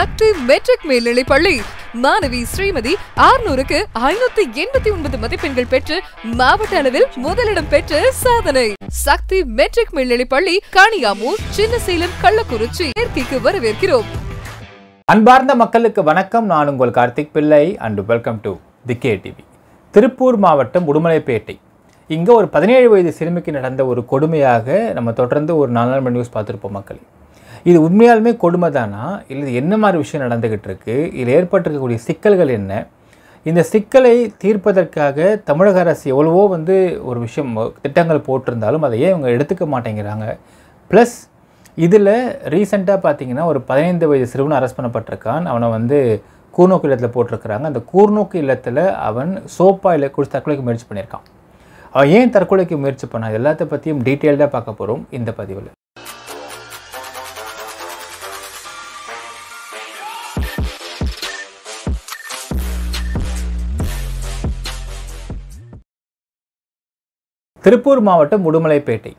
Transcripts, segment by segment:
சக்தி matric மேல்நிலை பள்ளி மாணவி ஸ்ரீமதி ஆறுநூறுக்கு ஐநூத்தி எண்பத்தி ஒன்பது மதிப்பெண்கள் பெற்று மாவட்ட அளவில் முதலிடம் பெற்று சாதனை சக்தி மெட்ரிக் மேல்நிலை பள்ளி காணியாமூர் சின்னசேலம் கள்ளக்குறிச்சி இயற்கைக்கு வரவேற்கிறோம் அன்பார்ந்த மக்களுக்கு வணக்கம் நான் உங்கள் Karthik Pillai and welcome to the K TV Tiruppur மாவட்டம் உடுமலைப்பேட்டை இங்கே ஒரு பதினேழு வயது சிறுமிக்கு நடந்த ஒரு கொடுமையாக நம்ம தொடர்ந்து ஒரு நாலு நாள் நியூஸ் பார்த்துருப்போம் மக்கள் இது உண்மையாலுமே கொடுமை தானா இல்லை என்ன மாதிரி விஷயம் நடந்துக்கிட்டு இருக்குது இதில் ஏற்பட்டிருக்கக்கூடிய சிக்கல்கள் என்ன இந்த சிக்கலை தீர்ப்பதற்காக தமிழக அரசு எவ்வளவோ வந்து ஒரு விஷயம் திட்டங்கள் போட்டிருந்தாலும் அதை ஏன் இவங்க எடுத்துக்க மாட்டேங்கிறாங்க ப்ளஸ் இதில் ரீசெண்டாக பார்த்தீங்கன்னா ஒரு பதினைந்து வயது சிறுவன் அரெஸ்ட் பண்ணப்பட்டிருக்கான் அவனை வந்து கூர்நோக்கு இல்லத்தில் போட்டிருக்கிறாங்க அந்த கூர்நோக்கு இல்லத்தில் அவன் சோப்பாயில் குடிச்சு தற்கொலைக்கு முயற்சி பண்ணியிருக்கான் அவன் ஏன் தற்கொலைக்கு முயற்சி பண்ணான் எல்லாத்த பற்றியும் டீட்டெயில்டாக பார்க்க போகிறோம் இந்த பதிவில் திருப்பூர் மாவட்டம் உடுமலைப்பேட்டை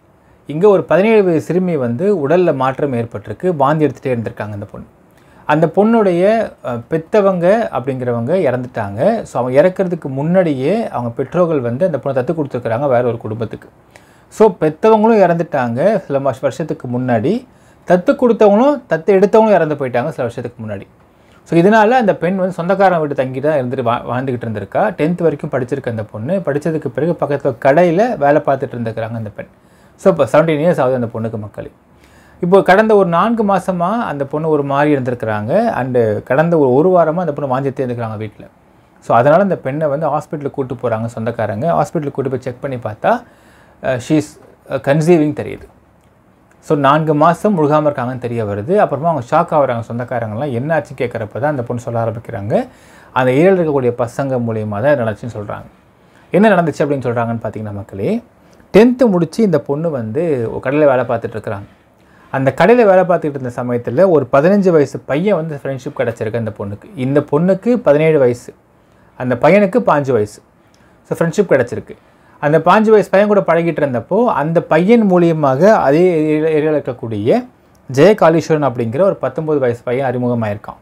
இங்கே ஒரு பதினேழு வயது சிறுமி வந்து உடலில் மாற்றம் ஏற்பட்டிருக்கு வாந்தி எடுத்துகிட்டே இருந்திருக்காங்க அந்த பொண்ணு அந்த பொண்ணுடைய பெத்தவங்க அப்படிங்கிறவங்க இறந்துட்டாங்க ஸோ அவங்க இறக்கிறதுக்கு முன்னாடியே அவங்க பெற்றோர்கள் வந்து அந்த பொண்ணை தத்து கொடுத்துருக்குறாங்க வேற ஒரு குடும்பத்துக்கு ஸோ பெற்றவங்களும் இறந்துட்டாங்க சில வருஷத்துக்கு முன்னாடி தத்து கொடுத்தவங்களும் தத்து எடுத்தவங்களும் இறந்து போயிட்டாங்க சில வருஷத்துக்கு முன்னாடி ஸோ இதனால் அந்த பெண் வந்து சொந்தக்காரன் வீட்டு தங்கி தான் இருந்துட்டு வா வாழ்ந்துக்கிட்டு இருந்திருக்கா டென்த் வரைக்கும் படிச்சிருக்க அந்த பொண்ணு படித்ததுக்கு பிறகு பக்கத்தில் கடையில் வேலை பார்த்துட்டு இருந்துக்கிறாங்க அந்த பெண் ஸோ இப்போ செவன்டீன் இயர்ஸ் ஆகுது அந்த பொண்ணுக்கு மக்கள் இப்போது கடந்த ஒரு நான்கு மாதமாக அந்த பொண்ணு ஒரு மாதிரி இருந்திருக்கிறாங்க அண்டு கடந்த ஒரு ஒரு வாரமாக அந்த பொண்ணு வாஞ்சித்தே இருந்துக்கிறாங்க வீட்டில் ஸோ அதனால் அந்த பெண்ணை வந்து ஹாஸ்பிட்டலுக்கு கூப்பிட்டு போகிறாங்க சொந்தக்காரங்க ஹாஸ்பிட்டலுக்கு கூட்டு போய் செக் பண்ணி பார்த்தா ஷீஸ் கன்சீவிங் தெரியுது ஸோ நான்கு மாதம் முழுகாமல் இருக்காங்கன்னு தெரிய வருது அப்புறமா அவங்க ஷாக் ஆகிறாங்க சொந்தக்காரங்களாம் என்னாச்சு கேட்குறப்ப தான் அந்த பொண்ணு சொல்ல ஆரம்பிக்கிறாங்க அந்த ஏழில் இருக்கக்கூடிய பசங்க மூலியமாக தான் நடந்துச்சுன்னு சொல்கிறாங்க என்ன நடந்துச்சு அப்படின்னு சொல்கிறாங்கன்னு பார்த்தீங்கன்னா மக்களே டென்த்து முடித்து இந்த பொண்ணு வந்து கடையில் வேலை பார்த்துட்ருக்குறாங்க அந்த கடையில் வேலை பார்த்துக்கிட்டு இருந்த சமயத்தில் ஒரு பதினஞ்சு வயசு பையன் வந்து ஃப்ரெண்ட்ஷிப் கிடச்சிருக்கு அந்த பொண்ணுக்கு இந்த பொண்ணுக்கு பதினேழு வயசு அந்த பையனுக்கு பாஞ்சு வயசு ஸோ ஃப்ரெண்ட்ஷிப் கிடச்சிருக்கு அந்த பாஞ்சு வயசு பையன் கூட பழகிட்டு இருந்தப்போ அந்த பையன் மூலியமாக அதே இருக்கக்கூடிய ஜெயகாளீஸ்வரன் அப்படிங்கிற ஒரு பத்தொம்போது வயசு பையன் அறிமுகமாயிருக்கான்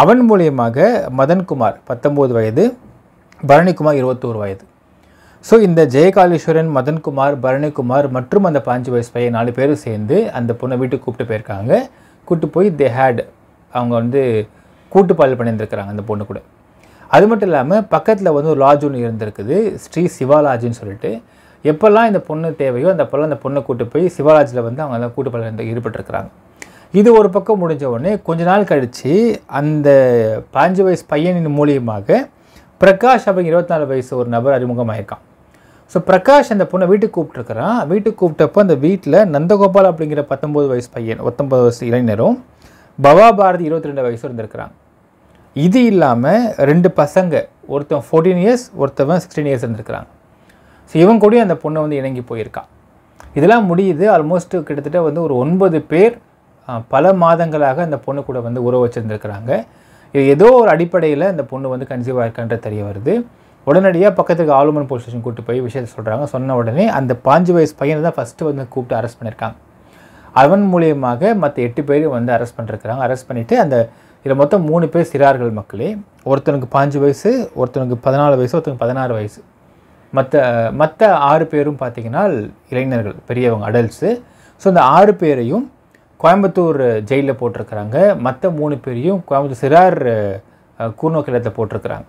அவன் மூலியமாக மதன்குமார் பத்தொம்போது வயது பரணிக்குமார் இருபத்தோரு வயது ஸோ இந்த ஜெயகாளீஸ்வரன் மதன்குமார் பரணிக்குமார் மற்றும் அந்த பாஞ்சு வயசு பையன் நாலு பேரும் சேர்ந்து அந்த பொண்ணை வீட்டுக்கு கூப்பிட்டு போயிருக்காங்க கூப்பிட்டு போய் தே ஹேட் அவங்க வந்து கூட்டு பால் பண்ணியிருந்துருக்கிறாங்க அந்த பொண்ணு கூட அது மட்டும் இல்லாமல் பக்கத்தில் வந்து ஒரு லாஜ் ஒன்று இருந்திருக்குது ஸ்ரீ சிவாலாஜின்னு சொல்லிட்டு எப்போல்லாம் இந்த பொண்ணு தேவையோ அந்த அப்போல்லாம் அந்த பொண்ணை கூட்டு போய் சிவாலாஜில் வந்து அவங்க எல்லாம் கூட்டு பல ஈடுபட்டிருக்கிறாங்க இது ஒரு பக்கம் முடிஞ்ச உடனே கொஞ்ச நாள் கழித்து அந்த பாஞ்சு வயசு பையனின் மூலியமாக பிரகாஷ் அப்படிங்க இருபத்தி நாலு வயசு ஒரு நபர் அறிமுகமாயிருக்கான் ஸோ பிரகாஷ் அந்த பொண்ணை வீட்டுக்கு கூப்பிட்டுருக்குறான் வீட்டுக்கு கூப்பிட்டப்போ அந்த வீட்டில் நந்தகோபால் அப்படிங்கிற பத்தொம்பது வயசு பையன் பத்தொம்பது வயசு இளைஞரும் பவா பாரதி இருபத்தி ரெண்டு வயசு இருந்திருக்கிறாங்க இது இல்லாமல் ரெண்டு பசங்க ஒருத்தன் ஃபோர்டீன் இயர்ஸ் ஒருத்தவன் சிக்ஸ்டீன் இயர்ஸ் இருந்திருக்கிறாங்க ஸோ இவன் கூட அந்த பொண்ணை வந்து இணங்கி போயிருக்கான் இதெல்லாம் முடியுது ஆல்மோஸ்ட் கிட்டத்தட்ட வந்து ஒரு ஒன்பது பேர் பல மாதங்களாக அந்த பொண்ணு கூட வந்து உறவு வச்சுருந்துருக்குறாங்க இது ஏதோ ஒரு அடிப்படையில் அந்த பொண்ணு வந்து கன்சீவ் ஆயிருக்கான்ற தெரிய வருது உடனடியாக பக்கத்துக்கு ஆளுமன் போலீஸ் ஸ்டேஷன் கூப்பிட்டு போய் விஷயத்தை சொல்கிறாங்க சொன்ன உடனே அந்த பாஞ்சு வயசு பையனை தான் ஃபஸ்ட்டு வந்து கூப்பிட்டு அரெஸ்ட் பண்ணியிருக்காங்க அவன் மூலியமாக மற்ற எட்டு பேரும் வந்து அரெஸ்ட் பண்ணிருக்கிறாங்க அரெஸ்ட் பண்ணிவிட்டு அந்த இதில் மொத்தம் மூணு பேர் சிறார்கள் மக்களே ஒருத்தனுக்கு பாஞ்சு வயசு ஒருத்தனுக்கு பதினாலு வயசு ஒருத்தனுக்கு பதினாறு வயசு மற்ற மற்ற ஆறு பேரும் பார்த்தீங்கன்னா இளைஞர்கள் பெரியவங்க அடல்ட்ஸு ஸோ இந்த ஆறு பேரையும் கோயம்புத்தூர் ஜெயிலில் போட்டிருக்கிறாங்க மற்ற மூணு பேரையும் கோயம்புத்தூர் சிறார் கூர்நோக்கு இல்லத்தை போட்டிருக்கிறாங்க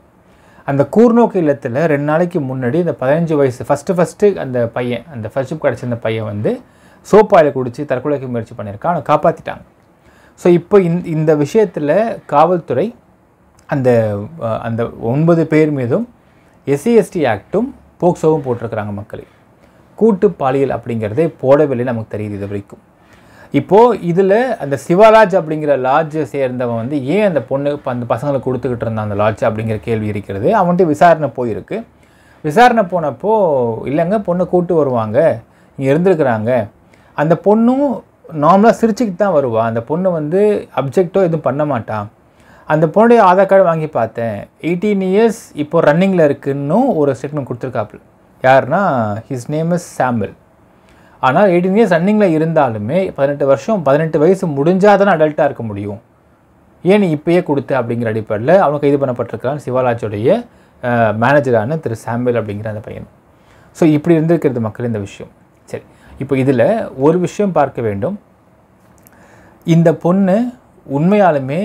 அந்த கூர்நோக்கு இல்லத்தில் ரெண்டு நாளைக்கு முன்னாடி இந்த பதினஞ்சு வயசு ஃபஸ்ட்டு ஃபஸ்ட்டு அந்த பையன் அந்த ஃபர்ஸ்ட் கிடச்சிருந்த பையன் வந்து சோப்பாயில் குடித்து தற்கொலைக்கு முயற்சி பண்ணியிருக்கான் அவனை காப்பாற்றிட்டாங்க ஸோ இப்போ இந்த விஷயத்தில் காவல்துறை அந்த அந்த ஒன்பது பேர் மீதும் எஸ்சிஎஸ்டி ஆக்டும் e போக்சோவும் போட்டிருக்கிறாங்க மக்களை கூட்டு பாலியல் அப்படிங்கிறதே போடவில்லை நமக்கு தெரியுது இது வரைக்கும் இப்போது இதில் அந்த சிவராஜ் அப்படிங்கிற லாட்ஜை சேர்ந்தவன் வந்து ஏன் அந்த பொண்ணு அந்த பசங்களை கொடுத்துக்கிட்டு இருந்தான் அந்த லாட்ஜ் அப்படிங்கிற கேள்வி இருக்கிறது அவன்ட்டு விசாரணை போயிருக்கு விசாரணை போனப்போ இல்லைங்க பொண்ணை கூட்டு வருவாங்க இங்கே இருந்திருக்கிறாங்க அந்த பொண்ணும் நார்மலாக சிரிச்சுக்கிட்டு தான் வருவா அந்த பொண்ணு வந்து அப்ஜெக்டோ எதுவும் பண்ண மாட்டான் அந்த பொண்ணுடைய ஆதார் கார்டு வாங்கி பார்த்தேன் எயிட்டீன் இயர்ஸ் இப்போது ரன்னிங்கில் இருக்குன்னு ஒரு ஸ்டேட்மெண்ட் கொடுத்துருக்காப்புல யாருன்னா ஹிஸ் நேம் இஸ் சாம்பிள் ஆனால் எயிட்டீன் இயர்ஸ் ரன்னிங்கில் இருந்தாலுமே பதினெட்டு வருஷம் பதினெட்டு வயசு முடிஞ்சால் தானே அடல்ட்டாக இருக்க முடியும் ஏன் நீ இப்பயே கொடுத்த அப்படிங்கிற அடிப்படையில் அவங்க கைது பண்ணப்பட்டிருக்கிறான் சிவாலாஜுடைய மேனேஜரான திரு சாம்பிள் அப்படிங்கிற அந்த பையன் ஸோ இப்படி இருந்திருக்கிறது மக்கள் இந்த விஷயம் சரி இப்போ இதில் ஒரு விஷயம் பார்க்க வேண்டும் இந்த பொண்ணு உண்மையாலுமே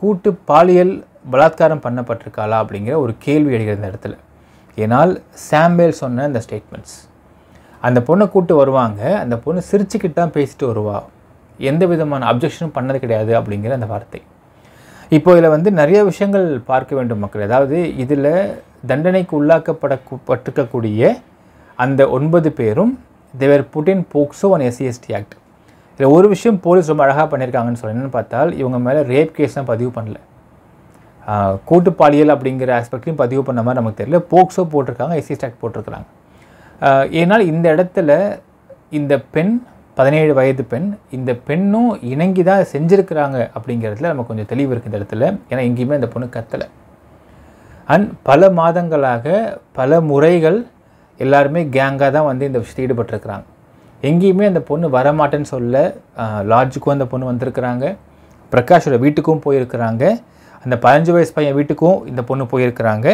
கூட்டு பாலியல் பலாத்காரம் பண்ணப்பட்டிருக்காளா அப்படிங்கிற ஒரு கேள்வி எழுகிற இந்த இடத்துல ஏனால் சாம்பேல் சொன்ன இந்த ஸ்டேட்மெண்ட்ஸ் அந்த பொண்ணை கூட்டு வருவாங்க அந்த பொண்ணு சிரிச்சுக்கிட்டு தான் பேசிட்டு வருவா எந்த விதமான அப்ஜெக்ஷனும் பண்ணது கிடையாது அப்படிங்கிற அந்த வார்த்தை இப்போ இதில் வந்து நிறைய விஷயங்கள் பார்க்க வேண்டும் மக்கள் அதாவது இதில் தண்டனைக்கு உள்ளாக்கப்பட பட்டிருக்கக்கூடிய அந்த ஒன்பது பேரும் they were put in POCSO on SC ST act இதில் ஒரு விஷயம் போலீஸ் ரொம்ப அழகாக பண்ணியிருக்காங்கன்னு சொல்லி என்னென்னு பார்த்தால் இவங்க மேலே ரேப் கேஸ் தான் பதிவு பண்ணல கூட்டு அப்படிங்கிற ஆஸ்பெக்ட்லையும் பதிவு பண்ண மாதிரி நமக்கு தெரியல போக்ஸோ போட்டிருக்காங்க எஸ்சி ஆக்ட் e போட்டிருக்கிறாங்க ஏன்னால் இந்த இடத்துல இந்த பெண் பதினேழு வயது பெண் இந்த பெண்ணும் இணங்கி தான் செஞ்சுருக்கிறாங்க அப்படிங்கிறதுல நமக்கு கொஞ்சம் தெளிவு இருக்குது இந்த இடத்துல ஏன்னா எங்கேயுமே அந்த பொண்ணு கத்தலை அண்ட் பல மாதங்களாக பல முறைகள் எல்லாருமே கேங்காக தான் வந்து இந்த விஷயத்தை ஈடுபட்டிருக்கிறாங்க எங்கேயுமே அந்த பொண்ணு வரமாட்டேன்னு சொல்ல லாட்ஜுக்கும் அந்த பொண்ணு வந்திருக்கிறாங்க பிரகாஷோட வீட்டுக்கும் போயிருக்கிறாங்க அந்த பதினஞ்சு வயசு பையன் வீட்டுக்கும் இந்த பொண்ணு போயிருக்கிறாங்க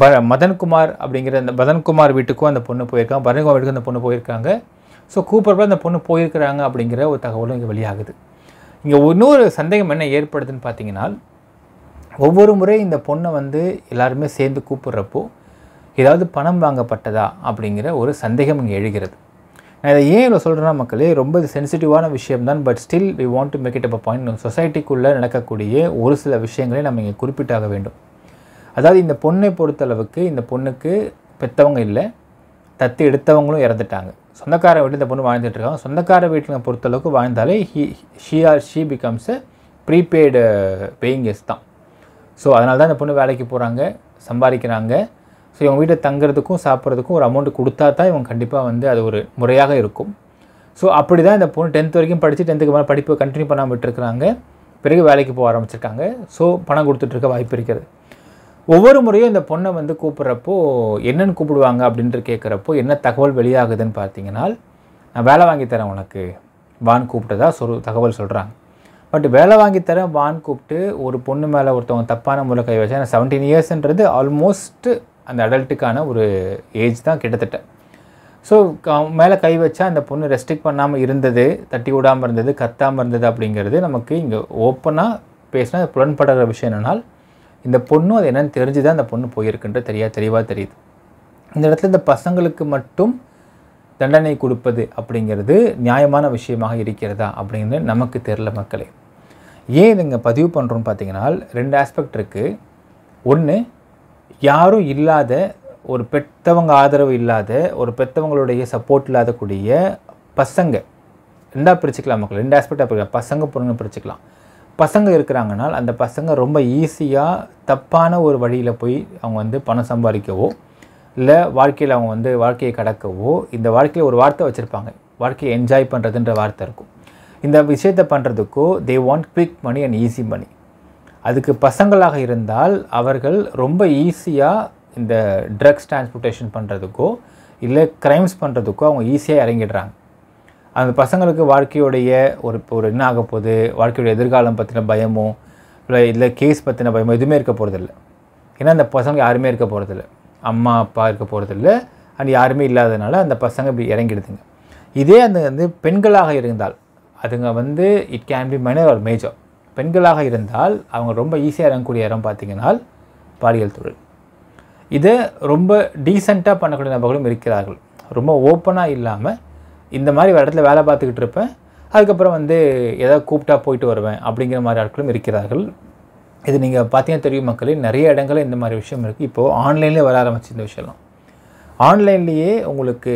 ப மதன்குமார் அப்படிங்கிற அந்த மதன்குமார் வீட்டுக்கும் அந்த பொண்ணு போயிருக்காங்க பரணிகுமார் வீட்டுக்கும் அந்த பொண்ணு போயிருக்காங்க ஸோ கூப்பிட்றப்ப அந்த பொண்ணு போயிருக்கிறாங்க அப்படிங்கிற ஒரு தகவலும் இங்கே வெளியாகுது இங்கே இன்னொரு சந்தேகம் என்ன ஏற்படுதுன்னு பார்த்தீங்கன்னா ஒவ்வொரு முறை இந்த பொண்ணை வந்து எல்லாருமே சேர்ந்து கூப்பிட்றப்போ ஏதாவது பணம் வாங்கப்பட்டதா அப்படிங்கிற ஒரு சந்தேகம் இங்கே எழுகிறது நான் இதை ஏன் இவ்வளோ சொல்கிறேன்னா மக்களே ரொம்ப சென்சிட்டிவான விஷயம் தான் but still we want to make it up point சொசைட்டிக்குள்ளே நடக்கக்கூடிய ஒரு சில விஷயங்களை நம்ம இங்கே குறிப்பிட்டாக வேண்டும் அதாவது இந்த பொண்ணை பொறுத்தளவுக்கு இந்த பொண்ணுக்கு பெற்றவங்க இல்லை தத்து எடுத்தவங்களும் இறந்துட்டாங்க சொந்தக்கார வீட்டில் இந்த பொண்ணு வாழ்ந்துட்டுருக்காங்க சொந்தக்கார வீட்டில் பொறுத்தளவுக்கு வாழ்ந்தாலே he she or she becomes a prepaid paying guest தான் ஸோ அதனால தான் இந்த பொண்ணு வேலைக்கு போகிறாங்க சம்பாதிக்கிறாங்க ஸோ இவங்க வீட்டை தங்குறதுக்கும் சாப்பிட்றதுக்கும் ஒரு அமௌண்ட் கொடுத்தா தான் இவங்க கண்டிப்பாக வந்து அது ஒரு முறையாக இருக்கும் ஸோ அப்படி தான் இந்த பொண்ணு டென்த் வரைக்கும் படித்து டென்த்துக்கு மேலே படிப்பு கண்டினியூ பண்ணாமல் விட்டுருக்காங்க பிறகு வேலைக்கு போக ஆரம்பிச்சிருக்காங்க ஸோ பணம் கொடுத்துட்ருக்க வாய்ப்பு இருக்கிறது ஒவ்வொரு முறையும் இந்த பொண்ணை வந்து கூப்பிட்றப்போ என்னென்னு கூப்பிடுவாங்க அப்படின்ட்டு கேட்குறப்போ என்ன தகவல் வெளியாகுதுன்னு பார்த்தீங்கன்னா நான் வேலை வாங்கி தரேன் உனக்கு வான் கூப்பிட்டதா சொல் தகவல் சொல்கிறாங்க பட் வேலை வாங்கி தர வான் கூப்பிட்டு ஒரு பொண்ணு மேலே ஒருத்தவங்க தப்பான முறை கை வச்சா செவன்டீன் இயர்ஸ்ன்றது ஆல்மோஸ்ட்டு அந்த அடல்ட்டுக்கான ஒரு ஏஜ் தான் கிட்டத்தட்ட ஸோ மேலே கை வச்சா அந்த பொண்ணு ரெஸ்ட்ரிக்ட் பண்ணாமல் இருந்தது தட்டி விடாமல் இருந்தது கத்தாமல் இருந்தது அப்படிங்கிறது நமக்கு இங்கே ஓப்பனாக பேசினா புலன்படுற விஷயம் என்னென்னால் இந்த பொண்ணும் அது என்னென்னு தெரிஞ்சு தான் அந்த பொண்ணு போயிருக்குன்ற தெரியா தெளிவாக தெரியுது இந்த இடத்துல இந்த பசங்களுக்கு மட்டும் தண்டனை கொடுப்பது அப்படிங்கிறது நியாயமான விஷயமாக இருக்கிறதா அப்படிங்கிறது நமக்கு தெரில மக்களே ஏன் இதுங்க பதிவு பண்ணுறோன்னு பார்த்தீங்கன்னா ரெண்டு ஆஸ்பெக்ட் இருக்குது ஒன்று யாரும் இல்லாத ஒரு பெற்றவங்க ஆதரவு இல்லாத ஒரு பெற்றவங்களுடைய சப்போர்ட் இல்லாத கூடிய பசங்க ரெண்டாக பிரிச்சுக்கலாம் மக்கள் ரெண்டு ஆஸ்பெக்டாக பிரிக்கலாம் பசங்க பொண்ணுங்க பிரிச்சுக்கலாம் பசங்க இருக்கிறாங்கனால் அந்த பசங்க ரொம்ப ஈஸியாக தப்பான ஒரு வழியில் போய் அவங்க வந்து பணம் சம்பாதிக்கவோ இல்லை வாழ்க்கையில் அவங்க வந்து வாழ்க்கையை கடக்கவோ இந்த வாழ்க்கையில் ஒரு வார்த்தை வச்சுருப்பாங்க வாழ்க்கையை என்ஜாய் பண்ணுறதுன்ற வார்த்தை இருக்கும் இந்த விஷயத்தை பண்ணுறதுக்கோ they want quick money and easy money அதுக்கு பசங்களாக இருந்தால் அவர்கள் ரொம்ப ஈஸியாக இந்த ட்ரக்ஸ் டிரான்ஸ்போர்ட்டேஷன் பண்ணுறதுக்கோ இல்லை க்ரைம்ஸ் பண்ணுறதுக்கோ அவங்க ஈஸியாக இறங்கிடுறாங்க அந்த பசங்களுக்கு வாழ்க்கையுடைய ஒரு இப்போ ஒரு என்ன ஆக போகுது வாழ்க்கையுடைய எதிர்காலம் பற்றின பயமோ இல்லை இல்லை கேஸ் பற்றின பயமோ எதுவுமே இருக்க போகிறதில்ல ஏன்னா அந்த பசங்க யாருமே இருக்க போகிறதில்ல அம்மா அப்பா இருக்க போகிறதில்ல அண்ட் யாருமே இல்லாததுனால அந்த பசங்க இப்படி இறங்கிடுதுங்க இதே அந்த வந்து பெண்களாக இருந்தால் அதுங்க வந்து இட் கேன் பி மைனர் ஒரு மேஜர் பெண்களாக இருந்தால் அவங்க ரொம்ப ஈஸியாக இறங்கக்கூடிய இடம் பார்த்திங்கன்னா பாலியல் தொழில் இதை ரொம்ப டீசெண்டாக பண்ணக்கூடிய நபர்களும் இருக்கிறார்கள் ரொம்ப ஓப்பனாக இல்லாமல் இந்த மாதிரி ஒரு இடத்துல வேலை பார்த்துக்கிட்டு இருப்பேன் அதுக்கப்புறம் வந்து எதாவது கூப்பிட்டா போயிட்டு வருவேன் அப்படிங்கிற மாதிரி ஆட்களும் இருக்கிறார்கள் இது நீங்கள் பார்த்தீங்கன்னா தெரியும் மக்களே நிறைய இடங்களில் இந்த மாதிரி விஷயம் இருக்குது இப்போது ஆன்லைன்லேயே வர ஆரம்பிச்சு இந்த விஷயம்லாம் ஆன்லைன்லேயே உங்களுக்கு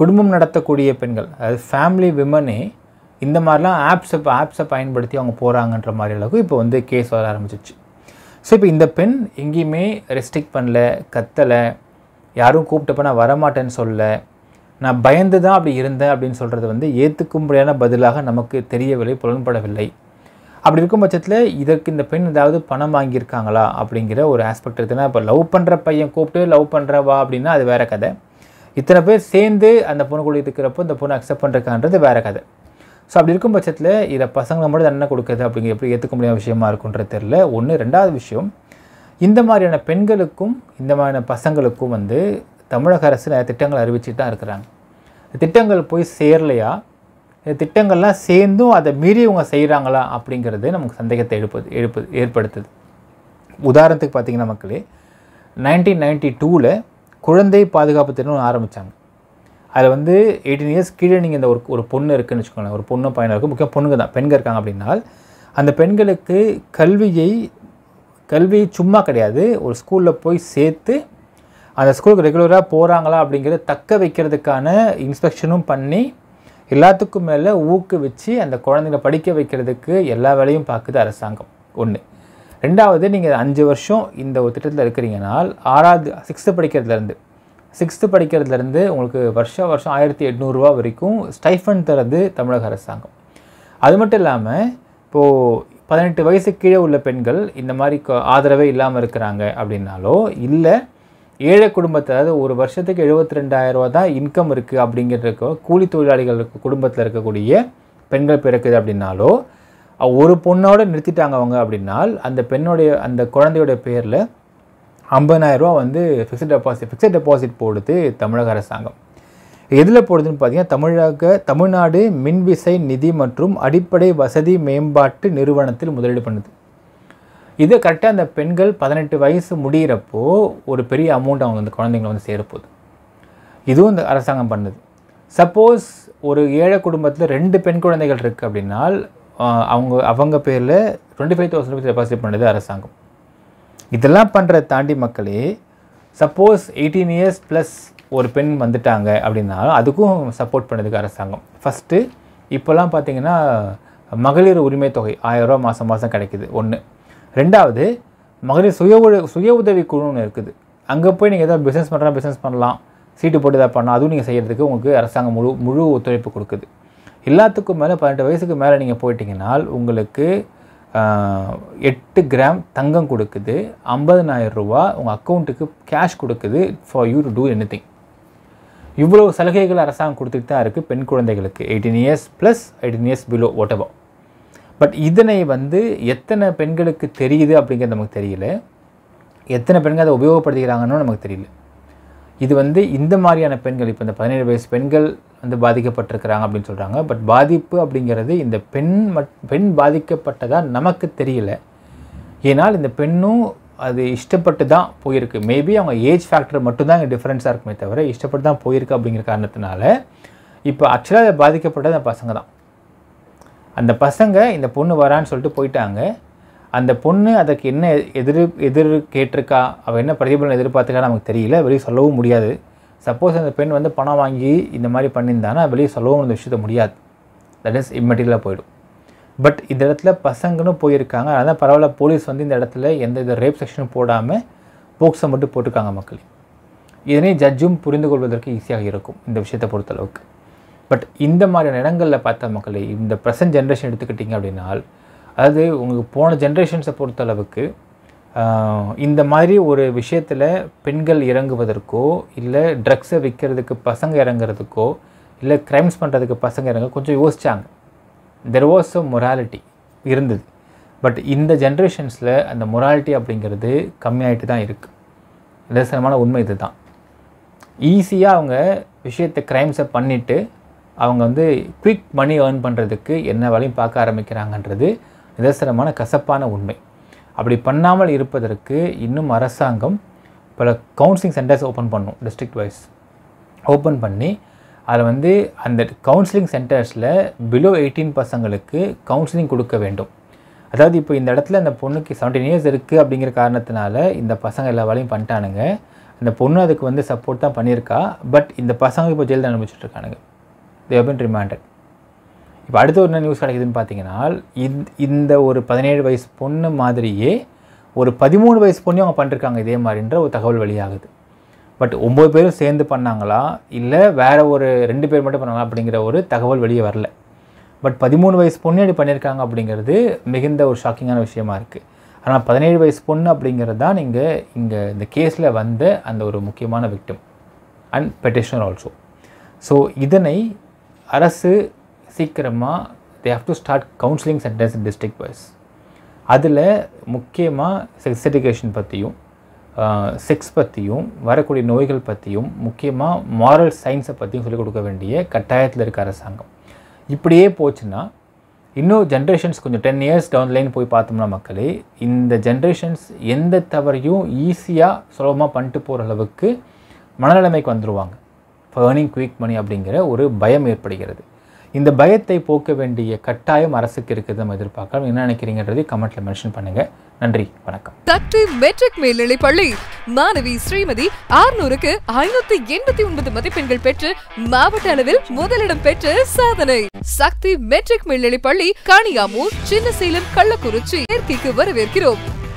குடும்பம் நடத்தக்கூடிய பெண்கள் அதாவது ஃபேமிலி விமனே இந்த மாதிரிலாம் ஆப்ஸை ஆப்ஸை பயன்படுத்தி அவங்க போகிறாங்கன்ற மாதிரி அளவுக்கு இப்போ வந்து கேஸ் வர ஆரம்பிச்சிச்சு ஸோ இப்போ இந்த பெண் எங்கேயுமே ரெஸ்ட்ரிக்ட் பண்ணல கத்தலை யாரும் கூப்பிட்டப்ப நான் வரமாட்டேன்னு சொல்ல நான் பயந்து தான் அப்படி இருந்தேன் அப்படின்னு சொல்கிறது வந்து முடியான பதிலாக நமக்கு தெரியவில்லை புலன்படவில்லை அப்படி இருக்கும் பட்சத்தில் இதற்கு இந்த பெண் ஏதாவது பணம் வாங்கியிருக்காங்களா அப்படிங்கிற ஒரு ஆஸ்பெக்ட் இருக்குதுன்னா இப்போ லவ் பண்ணுற பையன் கூப்பிட்டு லவ் பண்ணுறவா அப்படின்னா அது வேறு கதை இத்தனை பேர் சேர்ந்து அந்த பொண்ணு கூட இருக்கிறப்போ இந்த பொண்ணு அக்செப்ட் பண்ணுறக்கான்றது வேறு கதை ஸோ அப்படி இருக்கும் பட்சத்தில் இதை பசங்களை மட்டும் என்ன கொடுக்குறது அப்படிங்கிற எப்படி ஏற்றுக்க முடியாத விஷயமா இருக்குன்றது தெரில ஒன்று ரெண்டாவது விஷயம் இந்த மாதிரியான பெண்களுக்கும் இந்த மாதிரியான பசங்களுக்கும் வந்து தமிழக அரசு நிறைய திட்டங்கள் அறிவிச்சுட்டு தான் இருக்கிறாங்க திட்டங்கள் போய் சேரலையா திட்டங்கள்லாம் சேர்ந்தும் அதை மீறி இவங்க செய்கிறாங்களா அப்படிங்கிறது நமக்கு சந்தேகத்தை எழுப்பது எழுப்பு ஏற்படுத்துது உதாரணத்துக்கு பார்த்திங்கன்னா மக்களே நைன்டீன் நைன்டி டூவில் குழந்தை பாதுகாப்பு திட்டம் ஆரம்பித்தாங்க அதில் வந்து எயிட்டீன் இயர்ஸ் கீழே நீங்கள் இந்த ஒரு ஒரு பொண்ணு இருக்குதுன்னு வச்சுக்கோங்களேன் ஒரு பொண்ணு பையனாக இருக்கும் முக்கியம் பொண்ணுங்க தான் பெண்கள் இருக்காங்க அப்படின்னா அந்த பெண்களுக்கு கல்வியை கல்வி சும்மா கிடையாது ஒரு ஸ்கூலில் போய் சேர்த்து அந்த ஸ்கூலுக்கு ரெகுலராக போகிறாங்களா அப்படிங்கிறத தக்க வைக்கிறதுக்கான இன்ஸ்பெக்ஷனும் பண்ணி எல்லாத்துக்கும் மேலே ஊக்குவிச்சு அந்த குழந்தைங்களை படிக்க வைக்கிறதுக்கு எல்லா வேலையும் பார்க்குது அரசாங்கம் ஒன்று ரெண்டாவது நீங்கள் அஞ்சு வருஷம் இந்த ஒரு திட்டத்தில் இருக்கிறீங்கனால் ஆறாவது சிக்ஸ்த்து படிக்கிறதுலேருந்து சிக்ஸ்த்து படிக்கிறதுலேருந்து உங்களுக்கு வருஷம் வருஷம் ஆயிரத்தி எட்நூறுரூவா வரைக்கும் ஸ்டைஃபன் தரது தமிழக அரசாங்கம் அது மட்டும் இல்லாமல் இப்போது பதினெட்டு வயசு கீழே உள்ள பெண்கள் இந்த மாதிரி ஆதரவே இல்லாமல் இருக்கிறாங்க அப்படின்னாலோ இல்லை ஏழை குடும்பத்தில் அதாவது ஒரு வருஷத்துக்கு எழுபத்தி ரெண்டாயிரரூவா தான் இன்கம் இருக்குது அப்படிங்கிறதுக்கு கூலி தொழிலாளிகள் குடும்பத்தில் இருக்கக்கூடிய பெண்கள் பிறக்குது அப்படின்னாலோ ஒரு பொண்ணோடு நிறுத்திட்டாங்க அவங்க அப்படின்னால் அந்த பெண்ணுடைய அந்த குழந்தையோட பேரில் ஐம்பதாயிரரூவா வந்து ஃபிக்ஸட் டெபாசிட் ஃபிக்ஸட் டெபாசிட் போடுது தமிழக அரசாங்கம் எதில் போடுதுன்னு பார்த்தீங்கன்னா தமிழக தமிழ்நாடு மின்விசை நிதி மற்றும் அடிப்படை வசதி மேம்பாட்டு நிறுவனத்தில் முதலீடு பண்ணுது இது கரெக்டாக அந்த பெண்கள் பதினெட்டு வயசு முடிகிறப்போ ஒரு பெரிய அமௌண்ட் அவங்க அந்த குழந்தைங்களை வந்து சேரப்போகுது இதுவும் இந்த அரசாங்கம் பண்ணுது சப்போஸ் ஒரு ஏழை குடும்பத்தில் ரெண்டு பெண் குழந்தைகள் இருக்குது அப்படின்னா அவங்க அவங்க பேரில் twenty five thousand rupees deposit பண்ணுறது அரசாங்கம் இதெல்லாம் பண்ணுற தாண்டி மக்களே சப்போஸ் எயிட்டீன் இயர்ஸ் ப்ளஸ் ஒரு பெண் வந்துட்டாங்க அப்படின்னா அதுக்கும் சப்போர்ட் பண்ணதுக்கு அரசாங்கம் ஃபஸ்ட்டு இப்போல்லாம் பார்த்திங்கன்னா மகளிர் உரிமை தொகை ஆயிரரூவா மாதம் மாதம் கிடைக்கிது ஒன்று ரெண்டாவது மகளிர் சுய சுய உதவி குழுன்னு இருக்குது அங்கே போய் நீங்கள் எதாவது பிஸ்னஸ் பண்ணுறா பிஸ்னஸ் பண்ணலாம் சீட்டு போட்டு எதாவது பண்ணலாம் அதுவும் நீங்கள் செய்கிறதுக்கு உங்களுக்கு அரசாங்கம் முழு முழு ஒத்துழைப்பு கொடுக்குது எல்லாத்துக்கும் மேலே பன்னெண்டு வயசுக்கு மேலே நீங்கள் போயிட்டீங்கன்னா உங்களுக்கு எட்டு கிராம் தங்கம் கொடுக்குது ஐம்பதனாயிரம் ரூபா உங்கள் அக்கௌண்ட்டுக்கு கேஷ் கொடுக்குது for you to do anything இவ்வளோ சலுகைகள் அரசாங்கம் கொடுத்துட்டு தான் இருக்குது பெண் குழந்தைகளுக்கு eighteen years plus eighteen years below ஓட்டபோ பட் இதனை வந்து எத்தனை பெண்களுக்கு தெரியுது அப்படிங்கிறது நமக்கு தெரியல எத்தனை பெண்கள் அதை உபயோகப்படுத்திக்கிறாங்கன்னு நமக்கு தெரியல இது வந்து இந்த மாதிரியான பெண்கள் இப்போ இந்த பதினேழு வயசு பெண்கள் வந்து பாதிக்கப்பட்டிருக்கிறாங்க அப்படின்னு சொல்கிறாங்க பட் பாதிப்பு அப்படிங்கிறது இந்த பெண் மட் பெண் பாதிக்கப்பட்டதாக நமக்கு தெரியல ஏனால் இந்த பெண்ணும் அது இஷ்டப்பட்டு தான் போயிருக்கு மேபி அவங்க ஏஜ் ஃபேக்டர் மட்டும்தான் இங்கே டிஃப்ரென்ஸாக இருக்குமே தவிர இஷ்டப்பட்டு தான் போயிருக்கு அப்படிங்கிற காரணத்தினால இப்போ ஆக்சுவலாக அதை பாதிக்கப்பட்டது அந்த பசங்க தான் அந்த பசங்க இந்த பொண்ணு வரான்னு சொல்லிட்டு போயிட்டாங்க அந்த பொண்ணு அதற்கு என்ன எதிர் எதிர் கேட்டிருக்கா அவள் என்ன பிரதிபலன் எதிர்பார்த்துக்கா நமக்கு தெரியல வெளியே சொல்லவும் முடியாது சப்போஸ் அந்த பெண் வந்து பணம் வாங்கி இந்த மாதிரி பண்ணியிருந்தான்னா வெளியே சொல்லவும் அந்த விஷயத்த முடியாது தட் இஸ் இம்மெட்டீரியலாக போயிடும் பட் இந்த இடத்துல பசங்கன்னு போயிருக்காங்க அதனால் பரவாயில்ல போலீஸ் வந்து இந்த இடத்துல எந்த இது ரேப் செக்ஷனும் போடாமல் போக்ஸை மட்டும் போட்டிருக்காங்க மக்கள் இதனை ஜட்ஜும் புரிந்து கொள்வதற்கு ஈஸியாக இருக்கும் இந்த விஷயத்தை பொறுத்தளவுக்கு பட் இந்த மாதிரியான இடங்களில் பார்த்த மக்களை இந்த ப்ரெசன்ட் ஜென்ரேஷன் எடுத்துக்கிட்டிங்க அப்படின்னா அதாவது உங்களுக்கு போன ஜென்ரேஷன்ஸை பொறுத்த அளவுக்கு இந்த மாதிரி ஒரு விஷயத்தில் பெண்கள் இறங்குவதற்கோ இல்லை ட்ரக்ஸை விற்கிறதுக்கு பசங்க இறங்குறதுக்கோ இல்லை க்ரைம்ஸ் பண்ணுறதுக்கு பசங்க இறங்க கொஞ்சம் யோசித்தாங்க தெர் வாஸ் அ மொராலிட்டி இருந்தது பட் இந்த ஜென்ரேஷன்ஸில் அந்த மொராலிட்டி அப்படிங்கிறது கம்மியாகிட்டு தான் இருக்குது நிதர்சனமான உண்மை இது தான் ஈஸியாக அவங்க விஷயத்தை க்ரைம்ஸை பண்ணிவிட்டு அவங்க வந்து குவிக் மணி ஏர்ன் பண்ணுறதுக்கு என்ன வேலையும் பார்க்க ஆரம்பிக்கிறாங்கன்றது நிதர்சனமான கசப்பான உண்மை அப்படி பண்ணாமல் இருப்பதற்கு இன்னும் அரசாங்கம் பல கவுன்சிலிங் சென்டர்ஸ் ஓப்பன் பண்ணும் டிஸ்ட்ரிக்ட் வைஸ் ஓப்பன் பண்ணி அதில் வந்து அந்த கவுன்சிலிங் சென்டர்ஸில் பிலோ எயிட்டீன் பசங்களுக்கு கவுன்சிலிங் கொடுக்க வேண்டும் அதாவது இப்போ இந்த இடத்துல அந்த பொண்ணுக்கு செவன்டீன் இயர்ஸ் இருக்குது அப்படிங்கிற காரணத்தினால இந்த பசங்க எல்லா வேலையும் பண்ணிட்டானுங்க அந்த பொண்ணு அதுக்கு வந்து சப்போர்ட் தான் பண்ணியிருக்கா பட் இந்த பசங்க இப்போ ஜெயில் அனுபவிச்சுட்டு இருக்கானுங்க தேவ் பின் ரிமாண்டட் இப்போ அடுத்து என்ன நியூஸ் கிடைக்குதுன்னு பார்த்தீங்கன்னா இந்த ஒரு பதினேழு வயசு பொண்ணு மாதிரியே ஒரு பதிமூணு வயசு பொண்ணையும் அவங்க பண்ணிருக்காங்க இதே மாதிரின்ற ஒரு தகவல் வெளியாகுது பட் ஒம்பது பேரும் சேர்ந்து பண்ணாங்களா இல்லை வேறு ஒரு ரெண்டு பேர் மட்டும் பண்ணாங்களா அப்படிங்கிற ஒரு தகவல் வெளியே வரல பட் பதிமூணு வயசு பொண்ணு அப்படி பண்ணியிருக்காங்க அப்படிங்கிறது மிகுந்த ஒரு ஷாக்கிங்கான விஷயமா இருக்குது ஆனால் பதினேழு வயசு பொண்ணு அப்படிங்கிறது தான் நீங்கள் இங்கே இந்த கேஸில் வந்த அந்த ஒரு முக்கியமான victim and petitioner also so இதனை அரசு சீக்கிரமாக they have to start counselling centres district wise அதில் முக்கியமாக செக்ஸ் எஜுகேஷன் பற்றியும் செக்ஸ் பற்றியும் வரக்கூடிய நோய்கள் பற்றியும் முக்கியமாக மாரல் சயின்ஸை பற்றியும் சொல்லிக் கொடுக்க வேண்டிய கட்டாயத்தில் இருக்க அரசாங்கம் இப்படியே போச்சுன்னா இன்னும் ஜென்ரேஷன்ஸ் கொஞ்சம் டென் இயர்ஸ் டவுன் லைன் போய் பார்த்தோம்னா மக்களே இந்த ஜென்ரேஷன்ஸ் எந்த தவறையும் ஈஸியாக சுலபமாக பண்ணிட்டு போகிற அளவுக்கு மனநிலைமைக்கு வந்துடுவாங்க ஏர்னிங் குயிக் மணி அப்படிங்கிற ஒரு பயம் ஏற்படுகிறது இந்த பயத்தை போக்க வேண்டிய கட்டாயம் அரசுக்கு இருக்கிறது நம்ம எதிர்பார்க்கலாம் என்ன நினைக்கிறீங்கன்றதை கமெண்ட்ல மென்ஷன் பண்ணுங்க நன்றி வணக்கம் தக்டி மெட்ரிக் மேல்நிலை பள்ளி மாணவி ஸ்ரீமதி ஆறுநூறுக்கு ஐநூத்தி எண்பத்தி ஒன்பது மதிப்பெண்கள் பெற்று மாவட்ட அளவில் முதலிடம் பெற்று சாதனை சக்தி மெட்ரிக் மேல்நிலை பள்ளி காணியாமூர் சின்னசேலம் கள்ளக்குறிச்சி இயற்கைக்கு வரவேற்கிறோம்